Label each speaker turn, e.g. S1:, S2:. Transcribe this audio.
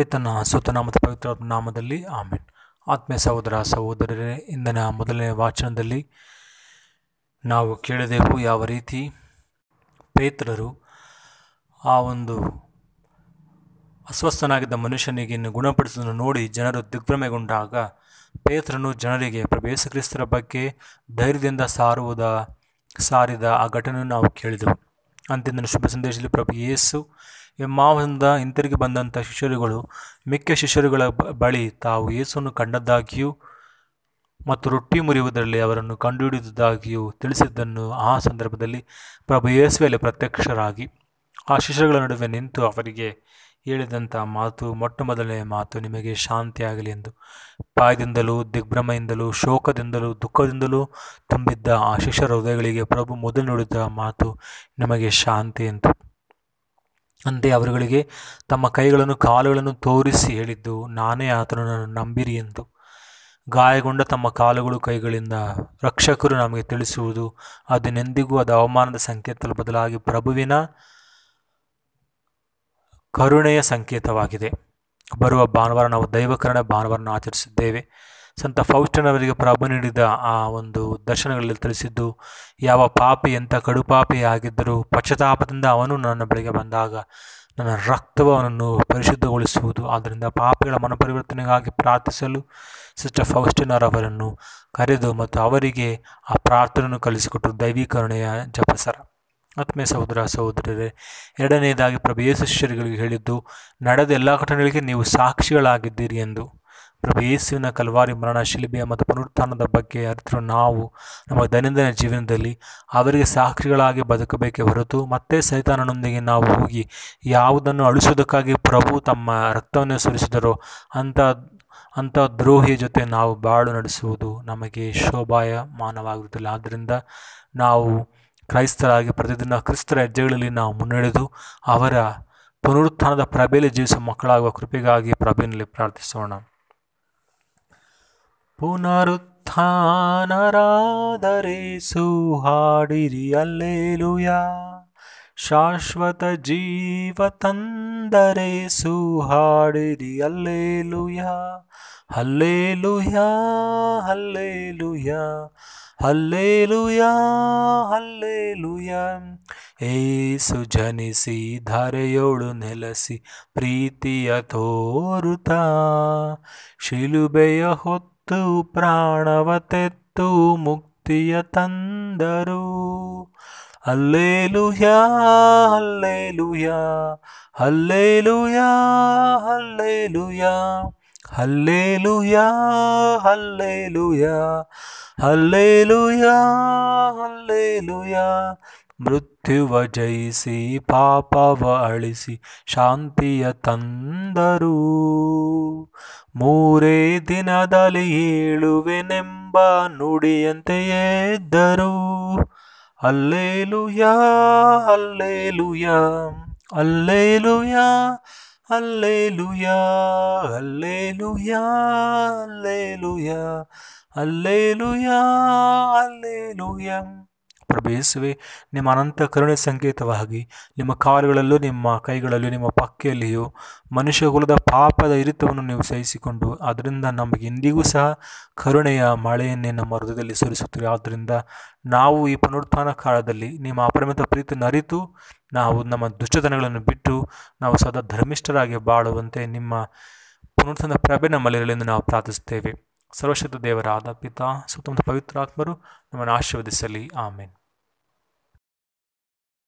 S1: ಪಿತನ ಸುತನ ಮತ್ತು ಪವಿತ್ರ ನಾಮದಲ್ಲಿ ಆಮೇನ್ ಆತ್ಮೀಯ ಸಹೋದರ ಸಹೋದರರೇ ಇಂದಿನ ಮೊದಲನೇ ವಾಚನದಲ್ಲಿ ನಾವು ಕೇಳಿದೆವು ಯಾವ ರೀತಿ ಪೇತ್ರರು ಆ ಒಂದು ಅಸ್ವಸ್ಥನಾಗಿದ್ದ ಮನುಷ್ಯನಿಗೆ ಇನ್ನು ಗುಣಪಡಿಸುವುದನ್ನು ನೋಡಿ ಜನರು ದಿಗ್ಭ್ರಮೆಗೊಂಡಾಗ ಪೇತ್ರನು ಜನರಿಗೆ ಪ್ರಭೇಸ ಕ್ರಿಸ್ತರ ಬಗ್ಗೆ ಧೈರ್ಯದಿಂದ ಸಾರುವುದ ಸಾರಿದ ಆ ಘಟನೆಯನ್ನು ನಾವು ಕೇಳಿದೆವು ಅಂತಿಂದಿನ ಶುಭ ಸಂದೇಶದಲ್ಲಿ ಪ್ರಭು ಯೇಸು ಮಾವದಿಂದ ಹಿಂತಿರುಗಿ ಬಂದಂಥ ಶಿಷ್ಯರುಗಳು ಮಿಕ್ಕ ಶಿಷ್ಯರುಗಳ ಬಳಿ ತಾವು ಯೇಸುವನ್ನು ಕಂಡದ್ದಾಗಿಯೂ ಮತ್ತು ರೊಟ್ಟಿ ಮುರಿಯುವುದರಲ್ಲಿ ಅವರನ್ನು ಕಂಡುಹಿಡಿಯುವುದಾಗಿಯೂ ತಿಳಿಸಿದ್ದನ್ನು ಆ ಸಂದರ್ಭದಲ್ಲಿ ಪ್ರಭು ಯೇಸುವಲ್ಲಿ ಪ್ರತ್ಯಕ್ಷರಾಗಿ ಆ ಶಿಷ್ಯಗಳ ನಡುವೆ ನಿಂತು ಅವರಿಗೆ ಹೇಳಿದಂಥ ಮಾತು ಮೊಟ್ಟ ಮೊದಲನೆಯ ಮಾತು ನಿಮಗೆ ಶಾಂತಿಯಾಗಲಿ ಎಂದು ಪಾಯದಿಂದಲೂ ದಿಗ್ಭ್ರಮೆಯಿಂದಲೂ ಶೋಕದಿಂದಲೂ ದುಃಖದಿಂದಲೂ ತುಂಬಿದ್ದ ಆ ಶಿಷ್ಯರ ಹೃದಯಗಳಿಗೆ ಪ್ರಭು ಮೊದಲು ನೋಡಿದ ಮಾತು ನಿಮಗೆ ಶಾಂತಿ ಎಂದು ಅಂತೆ ಅವರುಗಳಿಗೆ ತಮ್ಮ ಕೈಗಳನ್ನು ಕಾಲುಗಳನ್ನು ತೋರಿಸಿ ಹೇಳಿದ್ದು ನಾನೇ ಆತನನ್ನು ನಂಬಿರಿ ಎಂದು ಗಾಯಗೊಂಡ ತಮ್ಮ ಕಾಲುಗಳು ಕೈಗಳಿಂದ ರಕ್ಷಕರು ನಮಗೆ ತಿಳಿಸುವುದು ಅದನ್ನೆಂದಿಗೂ ಅದು ಅವಮಾನದ ಸಂಕೇತದ ಬದಲಾಗಿ ಪ್ರಭುವಿನ ಕರುಣೆಯ ಸಂಕೇತವಾಗಿದೆ ಬರುವ ಭಾನುವಾರ ನಾವು ದೈವಕರಣ ಭಾನುವಾರನ ಆಚರಿಸಿದ್ದೇವೆ ಸಂತ ಫೌಸ್ಟನವರಿಗೆ ಪ್ರಭು ನೀಡಿದ ಆ ಒಂದು ದರ್ಶನಗಳಲ್ಲಿ ತಿಳಿಸಿದ್ದು ಯಾವ ಪಾಪಿ ಎಂಥ ಕಡುಪಾಪಿ ಆಗಿದ್ದರೂ ಪಶ್ಚಾತಾಪದಿಂದ ಅವನು ನನ್ನ ಬಳಿಗೆ ಬಂದಾಗ ನನ್ನ ರಕ್ತವನ್ನು ಪರಿಶುದ್ಧಗೊಳಿಸುವುದು ಆದ್ದರಿಂದ ಪಾಪಿಗಳ ಮನಪರಿವರ್ತನೆಗಾಗಿ ಪ್ರಾರ್ಥಿಸಲು ಸಿಸ್ಟರ್ ಫೌಸ್ಟಿನರವರನ್ನು ಕರೆದು ಮತ್ತು ಅವರಿಗೆ ಆ ಪ್ರಾರ್ಥನೆಯನ್ನು ಕಲಿಸಿಕೊಟ್ಟರು ದೈವೀಕರಣೆಯ ಜಪಸರ ಆತ್ಮೀಯ ಸಹೋದರ ಸಹೋದರರೇ ಎರಡನೇದಾಗಿ ಪ್ರಭು ಯೇಸು ಹೇಳಿದ್ದು ನಡೆದ ಎಲ್ಲ ಘಟನೆಗಳಿಗೆ ನೀವು ಸಾಕ್ಷಿಗಳಾಗಿದ್ದೀರಿ ಎಂದು ಪ್ರಭು ಯೇಸುವಿನ ಕಲ್ವಾರಿ ಮರಣ ಶಿಲಿಬೆಯ ಮತ್ತು ಪುನರುತ್ಥಾನದ ಬಗ್ಗೆ ಅರಿತಿರುವ ನಾವು ನಮ್ಮ ದೈನಂದಿನ ಜೀವನದಲ್ಲಿ ಅವರಿಗೆ ಸಾಕ್ಷಿಗಳಾಗಿ ಬದುಕಬೇಕೇ ಹೊರತು ಮತ್ತೆ ಸೈತಾನನೊಂದಿಗೆ ನಾವು ಹೋಗಿ ಯಾವುದನ್ನು ಅಳಿಸುವುದಕ್ಕಾಗಿ ಪ್ರಭು ತಮ್ಮ ರಕ್ತವನ್ನು ಸುರಿಸಿದರೋ ಅಂಥ ಅಂಥ ದ್ರೋಹಿಯ ಜೊತೆ ನಾವು ಬಾಳು ನಡೆಸುವುದು ನಮಗೆ ಶೋಭಾಯ ಶೋಭಾಯಮಾನವಾಗಿರುತ್ತಿಲ್ಲ ಆದ್ದರಿಂದ ನಾವು ಕ್ರೈಸ್ತರಾಗಿ ಪ್ರತಿದಿನ ಕ್ರಿಸ್ತರ ಹೆಜ್ಜೆಗಳಲ್ಲಿ ನಾವು ಮುನ್ನಡೆದು ಅವರ ಪುನರುತ್ಥಾನದ ಪ್ರಭೆಯಲ್ಲಿ ಜೀವಿಸುವ ಮಕ್ಕಳಾಗುವ ಕೃಪೆಗಾಗಿ ಪ್ರಭೆಯಲ್ಲಿ ಪ್ರಾರ್ಥಿಸೋಣ ಪುನರುತ್ಥಾನರಾದರೆ ಹಾಡಿರಿ ಅಲ್ಲೇಲುಯ ಶಾಶ್ವತ ಜೀವ ತಂದರೆ ಹಾಡಿರಿ ಅಲ್ಲೇಲುಯ ಅಲ್ಲೇಲುಯ ಅಲ್ಲೇಲುಯ ಹಲ್ಲೇಲುಯಾ ಹಲ್ಲೇಲುಯಾ ಏಸು ಜನಿಸಿ ಧಾರೆಯೋಳು ನೆಲೆಸಿ ಪ್ರೀತಿಯ ತೋರುತ ಶಿಲುಬೆಯ ಹೊತ್ತು ಪ್ರಾಣವತೆತ್ತು ಮುಕ್ತಿಯ ತಂದರು ಹಲ್ಲೇಲುಯಾ ಲೂಯಾ hallelujah hallelujah hallelujah hallelujah hallelujah hallelujah ಮೃತ್ಯುವ ಜಯಿಸಿ ಪಾಪವ ಅಳಿಸಿ ಶಾಂತಿಯ ತಂದರು ಮೂರೇ ದಿನದಲ್ಲಿ ಏಳುವೆನೆಂಬ ನುಡಿಯಂತೆ ಎದ್ದರು ಅಲ್ಲೇಲುಯಾ ಅಲ್ಲೇಲುಯಾ ಅಲ್ಲೇಲುಯಾ Alleluia, Alleluia, Alleluia, Alleluia, Alleluia. ಪ್ರಭಯಿಸುವೆ ನಿಮ್ಮ ಅನಂತ ಕರುಣೆ ಸಂಕೇತವಾಗಿ ನಿಮ್ಮ ಕಾಲುಗಳಲ್ಲೂ ನಿಮ್ಮ ಕೈಗಳಲ್ಲೂ ನಿಮ್ಮ ಪಕ್ಕೆಯಲ್ಲಿಯೂ ಮನುಷ್ಯಕುಲದ ಪಾಪದ ಇರಿತವನ್ನು ನೀವು ಸಹಿಸಿಕೊಂಡು ಅದರಿಂದ ನಮಗೆ ಇಂದಿಗೂ ಸಹ ಕರುಣೆಯ ಮಳೆಯನ್ನೇ ನಮ್ಮ ಹೃದಯದಲ್ಲಿ ಸುರಿಸುತ್ತೀರಿ ಆದ್ದರಿಂದ ನಾವು ಈ ಪುನರುತ್ಥಾನ ಕಾಲದಲ್ಲಿ ನಿಮ್ಮ ಅಪರಿಮಿತ ಪ್ರೀತಿಯನ್ನು ಅರಿತು ನಾವು ನಮ್ಮ ದುಷ್ಟತನಗಳನ್ನು ಬಿಟ್ಟು ನಾವು ಸದಾ ಧರ್ಮಿಷ್ಠರಾಗಿ ಬಾಳುವಂತೆ ನಿಮ್ಮ ಪುನರುತ್ಥಾನ ಪ್ರಭೆ ಎಂದು ನಾವು ಪ್ರಾರ್ಥಿಸುತ್ತೇವೆ ಸರ್ವಶಕ್ತ ದೇವರಾದ ಪಿತಾ ಸುತ್ತಮುತ್ತ ಪವಿತ್ರಾತ್ಮರು ನಮ್ಮನ್ನು ಆಶೀರ್ವದಿಸಲಿ ಆಮೇನ್